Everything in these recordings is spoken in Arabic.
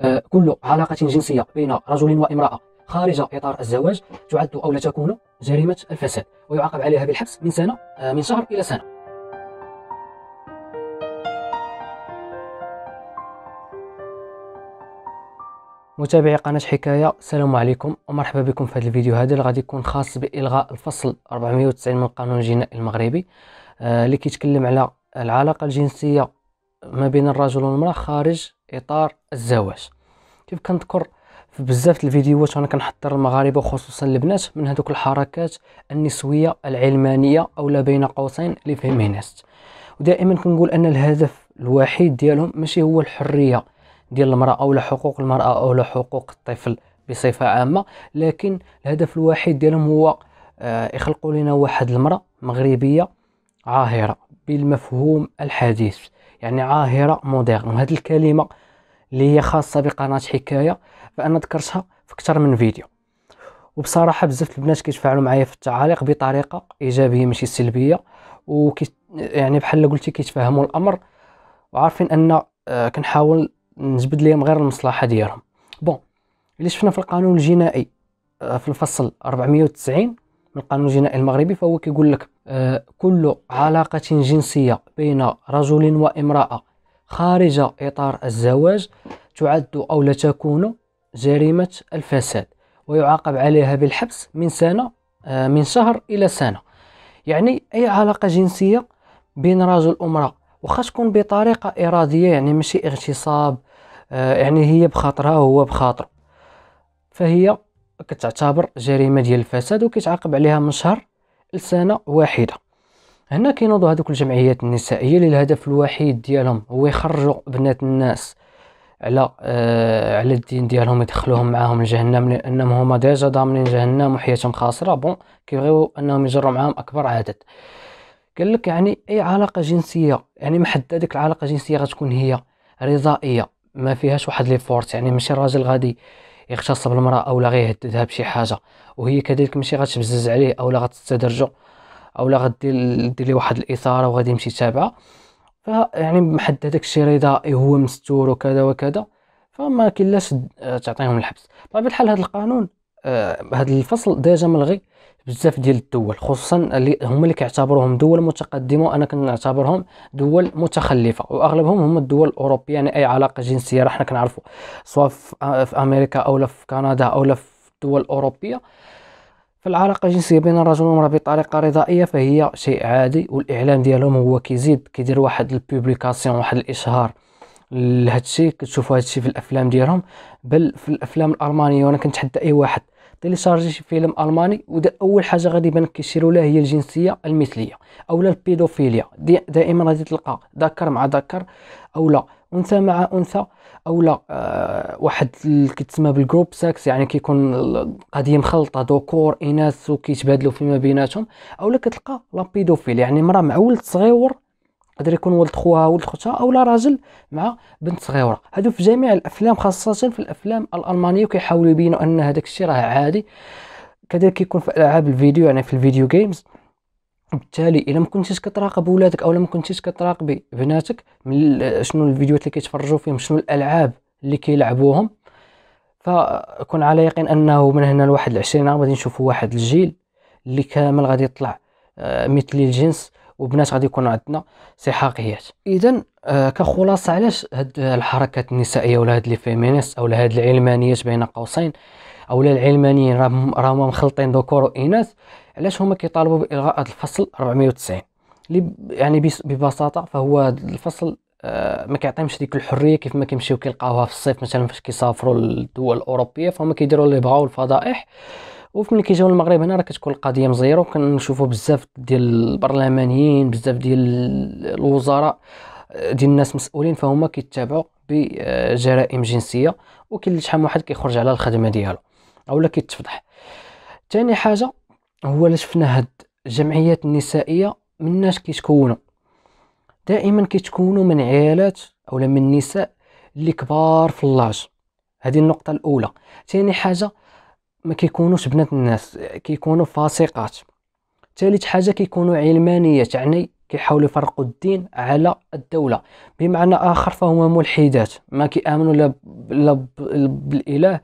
آه، كل علاقة جنسية بين رجل وامرأة خارج إطار الزواج تعد أو لا تكون جريمة الفساد ويعاقب عليها بالحبس من سنة آه، من شهر إلى سنة متابعي قناة حكاية السلام عليكم ومرحبا بكم في هذا الفيديو هذا اللي غادي يكون خاص بإلغاء الفصل 490 من القانون الجنائي المغربي آه، اللي كيتكلم على العلاقة الجنسية ما بين الرجل والمرأة خارج اطار الزواج كيف كنذكر في بزاف الفيديوهات وانا كنحضر المغاربه وخصوصا البنات من هذوك الحركات النسويه العلمانيه او لا بين قوسين لي فيمينيست ودائما كنقول ان الهدف الوحيد ديالهم ماشي هو الحريه ديال المراه او حقوق المراه او حقوق الطفل بصفه عامه لكن الهدف الوحيد ديالهم هو آه، يخلقوا لنا واحد المراه مغربيه عاهره بالمفهوم الحديث يعني عاهره موديرن وهذه الكلمه اللي هي خاصه بقناه حكايه فانا ذكرتها في اكثر من فيديو وبصراحه بزاف البنات كيتفاعلوا معايا في التعاليق بطريقه ايجابيه ماشي سلبيه و يعني بحال قلتي كيتفهموا الامر وعارفين ان آه، كنحاول نجبد لهم غير المصلحه ديالهم بون اللي شفنا في القانون الجنائي آه، في الفصل 490 من القانون الجنائي المغربي فهو كيقول لك آه، كل علاقه جنسيه بين رجل وامراه خارج إطار الزواج تعد أو لا تكون جريمة الفساد ويعاقب عليها بالحبس من سنة آه، من شهر إلى سنة يعني أي علاقة جنسية بين رجل وامرأة وخا تكون بطريقة إرادية يعني ماشي اغتصاب آه، يعني هي بخاطرها وهو بخاطر فهي كتعتبر جريمة ديال الفساد وكيتعاقب عليها من شهر لسنة واحدة هنا كينوضوا هذوك الجمعيات النسائيه اللي الهدف الوحيد ديالهم هو يخرجوا بنات الناس على آه على الدين ديالهم يدخلوهم معاهم لجهنم لانهم هما ديجا ضامنين جهنم وحياتهم خاسره بون كيبغيو انهم يجروا معاهم اكبر عدد قال لك يعني اي علاقه جنسيه يعني محدد ديك العلاقه الجنسيه غتكون هي رضائيه ما فيهاش واحد لي فورس يعني ماشي الراجل غادي يغتصب المراه اولا لا يهددها بشي حاجه وهي كذلك ماشي غتبزز عليه اولا غتستدرجو اولا غدير دير ليه واحد الاثاره وغادي يمشي يتابعها فيعني داك هذاك رضا هو مستور وكذا وكذا فما كلاش آه، تعطيهم الحبس بطبيعه الحال هذا القانون هذا آه، الفصل ديجا ملغي بزاف ديال الدول خصوصا اللي هما اللي كيعتبروهم دول متقدمه وانا كنعتبرهم دول متخلفه واغلبهم هما الدول الاوروبيه يعني اي علاقه جنسيه راه حنا كنعرفوا سواء في آه، امريكا اولا في كندا اولا في الدول الاوروبيه فالعلاقة الجنسية بين الرجل والمرأة بطريقة رضائية فهي شيء عادي والإعلام ديالهم هو كيزيد كيدير واحد البوبليكاسيون واحد الإشهار لهادشي كتشوفوا هادشي في الأفلام ديالهم بل في الأفلام الألمانية وأنا كنتحدى أي واحد تيليشارجي شي فيلم الماني ودا اول حاجه غادي يبان كيشيروا لها هي الجنسيه المثليه اولا البيدوفيليا دائما غادي تلقى ذكر مع ذكر اولا انثى مع انثى او لا أه واحد كيتسمى بالجروب ساكس يعني كيكون القضيه مخلطه ذكور اناث وكيتبادلوا فيما بيناتهم او لا كتلقى لابيدوفيل يعني مرا مع ولد صغيور قدر يكون ولد خوها ولد خوتها او لا راجل مع بنت صغيره هادو في جميع الافلام خاصه في الافلام الالمانيه وكيحاولوا يبينوا ان هذاك الشيء راه عادي كذلك كيكون في العاب الفيديو يعني في الفيديو جيمز وبالتالي الا ما كنتيش كتراقب ولادك اولا ما كنتيش كتراقبي بناتك من شنو الفيديوهات اللي كيتفرجوا فيهم شنو الالعاب اللي كيلعبوهم فكن على يقين انه من هنا لواحد العشرين عام غادي نشوفوا واحد الجيل اللي كامل غادي يطلع آه، مثلي الجنس وبنات غادي يكون عندنا سحاقيات اذا آه، كخلاصه علاش هاد الحركات النسائيه ولا هاد لي فيمينيست او هاد العلمانيات بين قوسين اولا العلمانيين راهم مخلطين ذكور واناث علاش هما كيطالبوا بالغاء هذا الفصل 490 اللي يعني ببساطه فهو هذا الفصل آه ما كيعطيهمش ديك الحريه كيف ما كيمشيو كيلقاوها في الصيف مثلا فاش كيسافروا للدول الاوروبيه فهم كيديروا اللي بغاو الفضائح وفي ملي كيجيو للمغرب هنا راه كتكون القضيه مزيره وكنشوفوا بزاف ديال البرلمانيين بزاف ديال الوزراء آه، ديال الناس مسؤولين فهما كيتابعوا بجرائم جنسيه وكل شحال واحد كيخرج على الخدمه ديالو اولا كيتفضح ثاني حاجه هو اللي شفنا هاد الجمعيات النسائيه من الناس كيتكونوا دائما كيتكونوا من عيالات اولا من نساء اللي كبار في اللاج هذه النقطه الاولى ثاني حاجه ما كيكونوش بنات الناس كيكونوا فاسقات ثالث حاجه كيكونوا علمانيه يعني كيحاولوا يفرقوا الدين على الدولة بمعنى آخر فهما ملحدات ما كيآمنوا لا بالإله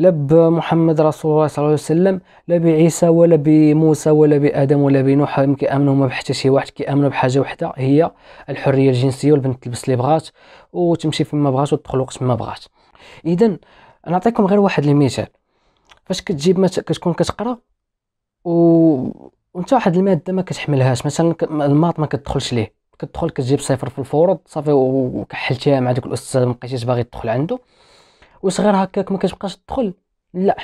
لا بمحمد رسول الله صلى الله عليه وسلم لا بعيسى ولا بموسى ولا بادم ولا بنوح كيامنوا ما بحتى شي واحد كيامنوا بحاجه وحده هي الحريه الجنسيه والبنت تلبس اللي بغات وتمشي فيما بغات وتدخل وقت ما بغات اذا نعطيكم غير واحد المثال فاش كتجيب مت... كتكون كتقرا و وانت واحد الماده ما كتحملهاش مثلا الماط ما كتدخلش ليه كتدخل كتجيب صفر في الفروض صافي وكحلتيها مع داك الاستاذ ما بقيتيش باغي تدخل عنده وصغير هكاك ما كتبقاش تدخل لا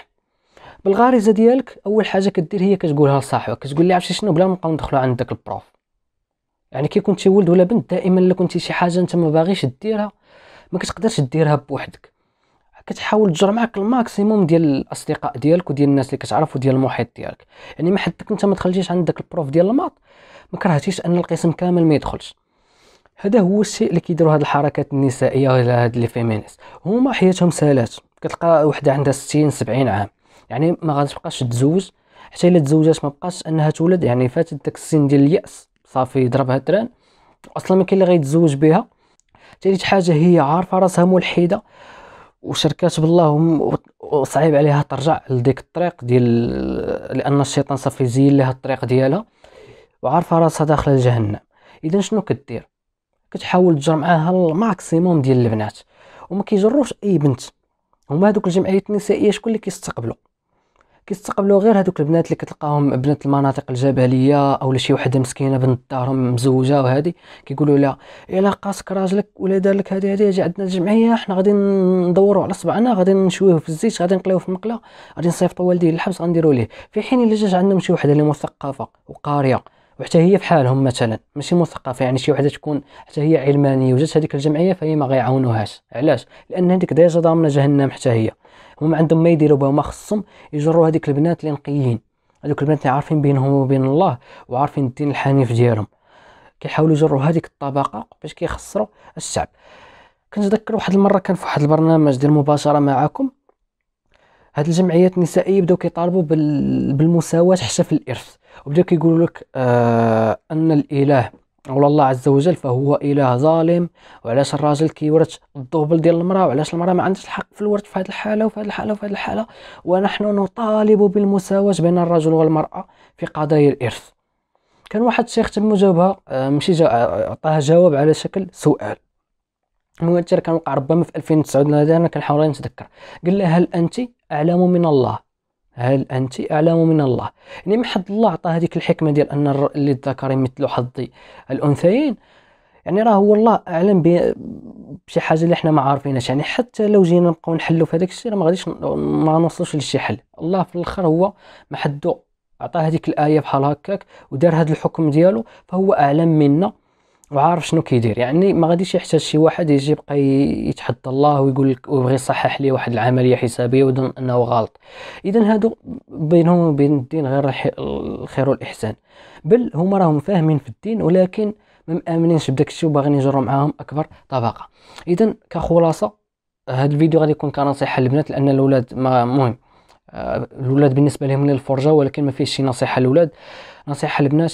بالغريزه ديالك اول حاجه كدير هي كتقولها لصاحبك كتقول ليه عرفتي شنو بلا ما نبقاو ندخلو عند داك البروف يعني كي كنتي ولد ولا بنت دائما الا كنتي شي حاجه انت ما باغيش ديرها ما كتقدرش ديرها بوحدك كتحاول تجر معاك الماكسيموم ديال الاصدقاء ديالك وديال الناس اللي كتعرف وديال المحيط ديالك يعني ما حدك انت ما دخلتيش عند داك البروف ديال الماط ما كرهتيش ان القسم كامل ما يدخلش هذا هو الشيء اللي كيديروا هاد الحركات النسائيه ولا هاد لي فيمينيست هما حياتهم سالات كتلقى وحده عندها 60 70 عام يعني ما غاتبقاش تزوج حتى الا تزوجات ما بقاش انها تولد يعني فاتت داك السن ديال الياس صافي ضربها التران اصلا ما كاين اللي غيتزوج بها ثالث حاجه هي عارفه راسها ملحده وشركات بالله وصعيب عليها ترجع لديك الطريق ديال لان الشيطان صافي زين لها الطريق ديالها وعارفه راسها داخله لجهنم اذا شنو كدير كتحاول تجر معاها الماكسيموم ديال البنات وما كيجروش اي بنت هما هذوك الجمعيات النسائيه شكون اللي كيستقبلوا كيستقبلوا غير هذوك البنات اللي كتلقاهم بنات المناطق الجبليه او شي وحده مسكينه بنت دارهم مزوجه وهذه كيقولوا لها الا قاسك راجلك ولا دار لك هذه هذه اجي عندنا الجمعيه حنا غادي ندوروا على صبعنا غادي نشويوه في الزيت غادي نقليوه في المقله غادي نصيفطوا والديه للحبس غنديروا ليه في حين الا جات عندهم شي وحده اللي مثقفه وقاريه وحتى هي في حالهم مثلا ماشي مثقفه يعني شي وحده تكون حتى هي علمانيه وجات هذيك الجمعيه فهي ما غيعاونوهاش علاش لان هذيك ديجا ضامنه جهنم حتى هي هما عندهم ما يديروا بها ما خصهم يجروا هذيك البنات اللي نقيين هذوك البنات اللي عارفين بينهم وبين الله وعارفين الدين الحنيف ديالهم كيحاولوا يجروا هذيك الطبقه باش كيخسروا الشعب كنتذكر واحد المره كان في واحد البرنامج ديال مباشره معكم هاد الجمعيات النسائيه بداو كيطالبوا بالمساواه حتى في الارث وبدا كيقولوا لك آه ان الاله او الله عز وجل فهو اله ظالم وعلاش الراجل كيورث الدوبل ديال المراه وعلاش المراه ما عندهاش الحق في الورث في هذه الحاله وفي هذه الحاله وفي هذه الحاله ونحن نطالب بالمساواه بين الرجل والمراه في قضايا الارث كان واحد الشيخ تم جاوبها آه، ماشي جا آه، عطاها جواب على شكل سؤال المؤثر كان وقع ربما في 2009 انا كنحاول نتذكر قال لها هل انت اعلم من الله هل انت اعلم من الله يعني من حد الله عطى هذيك الحكمه ديال ان اللي الذكر يمثل حظ الانثيين يعني راه هو الله اعلم بشي حاجه اللي حنا ما عارفينهاش يعني حتى لو جينا نبقاو نحلوا في هذاك الشيء ما غاديش ما نوصلوش لشي حل الله في الاخر هو ما حدو عطى هذيك الايه بحال هكاك ودار هذا الحكم ديالو فهو اعلم منا وعارف شنو كيدير يعني ما غاديش يحتاج شي واحد يجي يبقى يتحدى الله ويقول لك ويبغي يصحح لي واحد العمليه حسابيه ويظن انه غلط اذا هادو بينهم وبين الدين غير الخير والاحسان بل هما راهم فاهمين في الدين ولكن ما مامنينش بداك الشيء وباغيين يجروا معاهم اكبر طبقه اذا كخلاصه هاد الفيديو غادي يكون كنصيحه للبنات لان الاولاد ما مهم آه، الاولاد بالنسبه لهم للفرجه ولكن ما فيهش شي نصيحه للاولاد نصيحه للبنات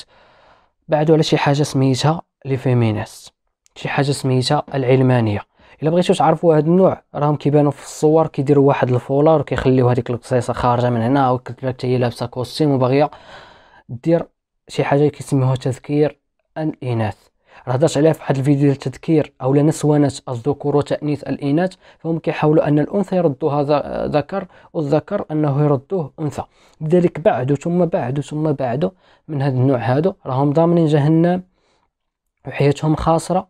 بعدوا على شي حاجه سميتها لي فيمينيس شي حاجه سميتها العلمانيه الا بغيتو تعرفوا هذا النوع راهم كيبانوا في الصور كيديروا واحد الفولار وكيخليو هذيك القصيصه خارجه من هنا وكتبان حتى هي لابسه كوستيم وباغيه دير شي حاجه كيسميوها تذكير الاناث راه هضرت عليها في واحد الفيديو ديال التذكير اولا نسوانه الذكور وتانيث الاناث فهم كيحاولوا ان الانثى يردوها ذكر والذكر انه يردوه انثى لذلك بعدوا ثم بعدوا ثم بعدوا من هذا النوع هادو راهم ضامنين جهنم وحياتهم خاسره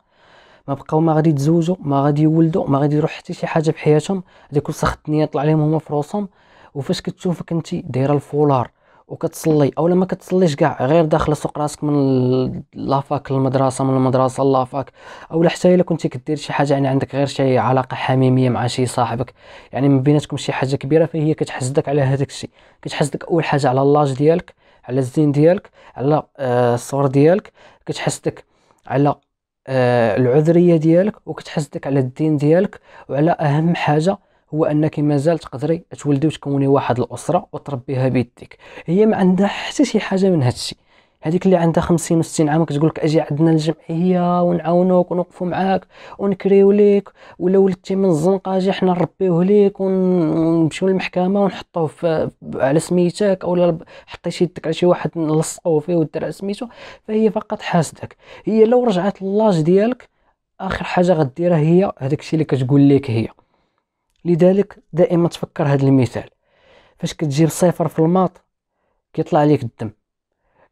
ما بقاو ما غادي يتزوجوا ما غادي يولدوا ما غادي يروح حتى شي حاجه بحياتهم هذيك وسخ الدنيا طلع لهم هما في روسهم وفاش كتشوفك انت دايره الفولار وكتصلي اولا لما كتصليش كاع غير داخله سوق راسك من لافاك للمدرسه من المدرسه لافاك اولا حتى الا كنتي كدير شي حاجه يعني عندك غير شي علاقه حميميه مع شي صاحبك يعني من بيناتكم شي حاجه كبيره فهي كتحسدك على هذاك الشيء كتحسدك اول حاجه على اللاج ديالك على الزين ديالك على آه، الصور ديالك كتحسدك على آه، العذريه ديالك وكتحسدك على الدين ديالك وعلى اهم حاجه هو انك مازال تقدري تولدي وتكوني واحد الاسره وتربيها بيديك هي ما عندها حتى شي حاجه من هادشي هذيك اللي عندها 50 و 60 عام كتقول لك اجي عندنا الجمعيه ونعاونوك ونوقفوا معاك ونكريو ليك ولا ولدتي من الزنقه اجي حنا نربيوه ليك ونمشيو للمحكمه ونحطوه على سميتك اولا حطيت يدك على شي واحد نلصقوه فيه ودير على سميتو فهي فقط حاسدك هي لو رجعت للاج ديالك اخر حاجه غديرها هي هذاك الشيء اللي كتقول لك هي لذلك دائما تفكر هذا المثال فاش كتجيب صفر في الماط كيطلع عليك الدم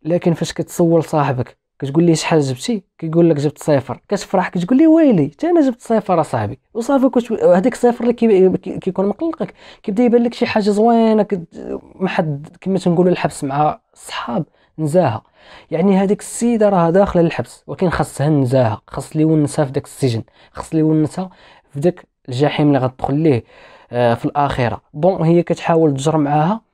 لكن فاش كتسول صاحبك كتقول ليه شحال جبتي كيقول لك جبت صفر كتفرح كتقول ليه ويلي حتى انا جبت صفر اصاحبي وصافي هذيك هذاك الصفر اللي كيكون كي... كي مقلقك كيبدا يبان لك شي حاجه زوينه كت... ما حد كما تنقولوا الحبس مع الصحاب نزاهه يعني هذيك السيده راها داخله للحبس ولكن خاصها النزاهه خاص لي يونسها في داك السجن خاص لي يونسها في داك الجحيم اللي غتدخل ليه آه في الاخره بون هي كتحاول تجر معاها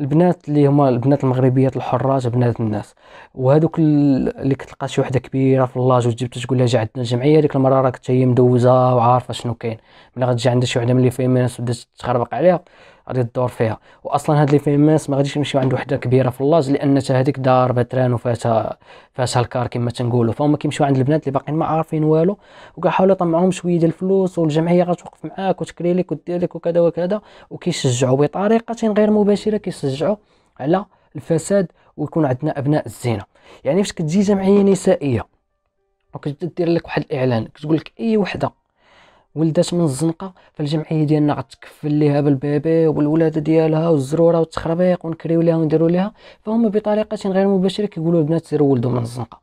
البنات اللي هما البنات المغربيات الحرات بنات الناس وهذوك اللي كتلقى شي وحده كبيره في اللاج وتجيب تقول لها جا عندنا الجمعيه ديك المره راك حتى هي مدوزه وعارفه شنو كاين ملي غتجي عندها شي وحده ملي فيمينس وبدات تخربق عليها غادي تدور فيها واصلا هاد لي فيماس ما غاديش يمشيو عند وحده كبيره في اللاج لان حتى هذيك دار بتران وفاتها فاتها الكار كما تنقولوا فهم كيمشيو عند البنات اللي باقيين ما عارفين والو وكاع حاولوا يطمعوهم شويه ديال الفلوس والجمعيه غتوقف معاك وتكري لك ودير لك وكذا وكذا وكيشجعوا بطريقه غير مباشره كيشجعوا على الفساد ويكون عندنا ابناء الزنا يعني فاش كتجي جمعيه نسائيه وكتبدا دير لك واحد الاعلان كتقول لك اي وحده ولدات من الزنقه فالجمعيه ديالنا غتكفل ليها بالبيبي والولاده ديالها والزروره والتخربيق ونكريو ليها ونديروا ليها فهم بطريقه غير مباشره كيقولوا البنات سيروا ولدوا من الزنقه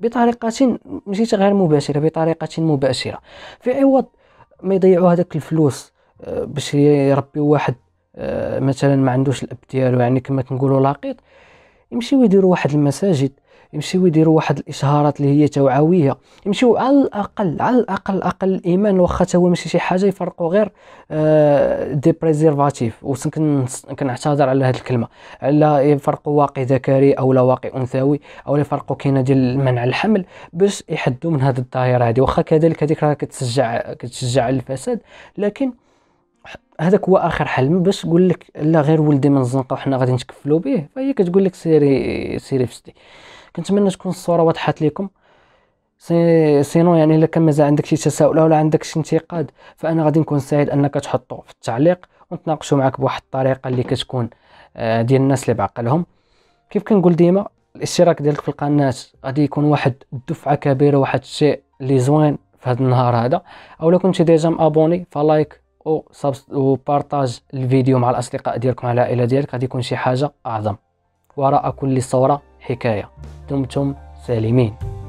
بطريقه ماشي غير مباشره بطريقه مباشره في عوض ما يضيعوا هذاك الفلوس آه، باش يربيو واحد آه، مثلا ما عندوش الاب ديالو يعني كما كنقولوا لاقيط يمشيو يديروا واحد المساجد يمشيو يديروا واحد الاشهارات اللي هي توعويه يمشيو على الاقل على الاقل الاقل الايمان واخا هو ماشي شي حاجه يفرقوا غير آه دي بريزيرفاتيف وكنعتذر على هذه الكلمه على يفرقوا واقي ذكري او لا واقي انثوي او يفرقوا كاينه ديال منع الحمل باش يحدوا من هذه الظاهره هذه واخا كذلك هذيك راه كتشجع كتشجع على الفساد لكن هذاك هو اخر حل باش نقول لك لا غير ولدي من الزنقه وحنا غادي نتكفلوا به فهي كتقول لك سيري سيري فستي كنتمنى تكون الصوره وضحت لكم سي سينو يعني الا كان مازال عندك شي تساؤل ولا عندك شي انتقاد فانا غادي نكون سعيد انك تحطو في التعليق ونتناقشوا معك بواحد الطريقه اللي كتكون آه، ديال الناس اللي بعقلهم كيف كنقول ديما الاشتراك ديالك في القناه غادي يكون واحد الدفعه كبيره واحد الشيء اللي زوين في هذا النهار هذا لو كنتي ديجا مابوني فلايك وبارطاج الفيديو مع الاصدقاء ديالكم على العائله ديالك غادي يكون شي حاجه اعظم وراء كل صوره حكايه دمتم سالمين